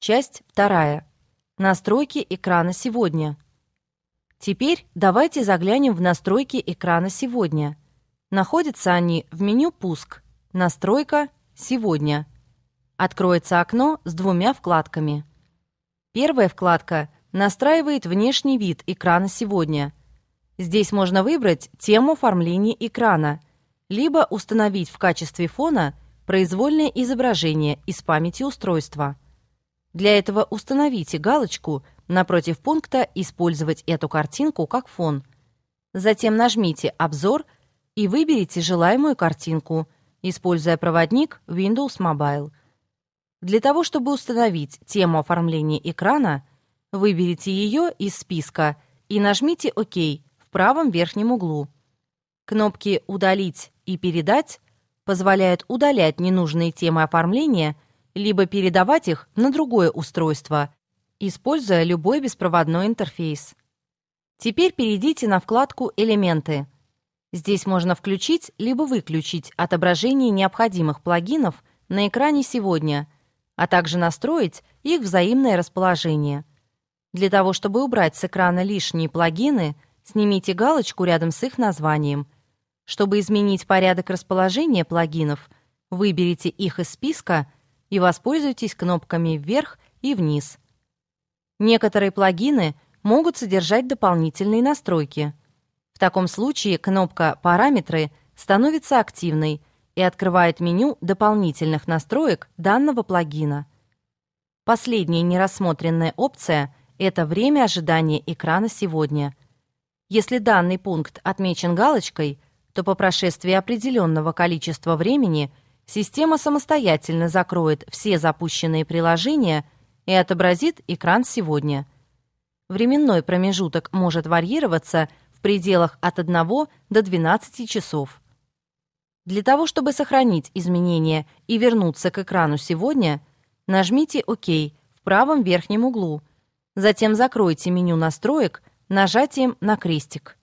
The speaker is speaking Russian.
Часть вторая. Настройки экрана сегодня. Теперь давайте заглянем в настройки экрана сегодня. Находятся они в меню «Пуск», «Настройка», «Сегодня». Откроется окно с двумя вкладками. Первая вкладка настраивает внешний вид экрана сегодня. Здесь можно выбрать тему оформления экрана, либо установить в качестве фона произвольное изображение из памяти устройства – для этого установите галочку напротив пункта «Использовать эту картинку как фон». Затем нажмите «Обзор» и выберите желаемую картинку, используя проводник Windows Mobile. Для того, чтобы установить тему оформления экрана, выберите ее из списка и нажмите «Ок» в правом верхнем углу. Кнопки «Удалить» и «Передать» позволяют удалять ненужные темы оформления – либо передавать их на другое устройство, используя любой беспроводной интерфейс. Теперь перейдите на вкладку «Элементы». Здесь можно включить либо выключить отображение необходимых плагинов на экране сегодня, а также настроить их взаимное расположение. Для того, чтобы убрать с экрана лишние плагины, снимите галочку рядом с их названием. Чтобы изменить порядок расположения плагинов, выберите их из списка – и воспользуйтесь кнопками «Вверх» и «Вниз». Некоторые плагины могут содержать дополнительные настройки. В таком случае кнопка «Параметры» становится активной и открывает меню дополнительных настроек данного плагина. Последняя нерассмотренная опция – это время ожидания экрана сегодня. Если данный пункт отмечен галочкой, то по прошествии определенного количества времени – система самостоятельно закроет все запущенные приложения и отобразит экран сегодня. Временной промежуток может варьироваться в пределах от 1 до 12 часов. Для того, чтобы сохранить изменения и вернуться к экрану сегодня, нажмите «Ок» в правом верхнем углу, затем закройте меню настроек нажатием на крестик.